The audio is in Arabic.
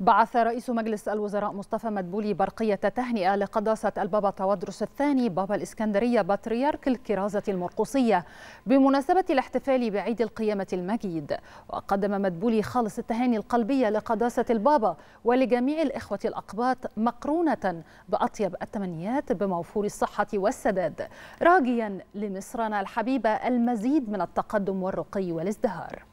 بعث رئيس مجلس الوزراء مصطفى مدبولي برقية تهنئة لقداسة البابا تودرس الثاني بابا الإسكندرية بطريرك الكرازة المرقوصية بمناسبة الاحتفال بعيد القيامة المجيد وقدم مدبولي خالص التهاني القلبية لقداسة البابا ولجميع الإخوة الأقباط مقرونة بأطيب التمنيات بموفور الصحة والسداد راجيا لمصرنا الحبيبة المزيد من التقدم والرقي والازدهار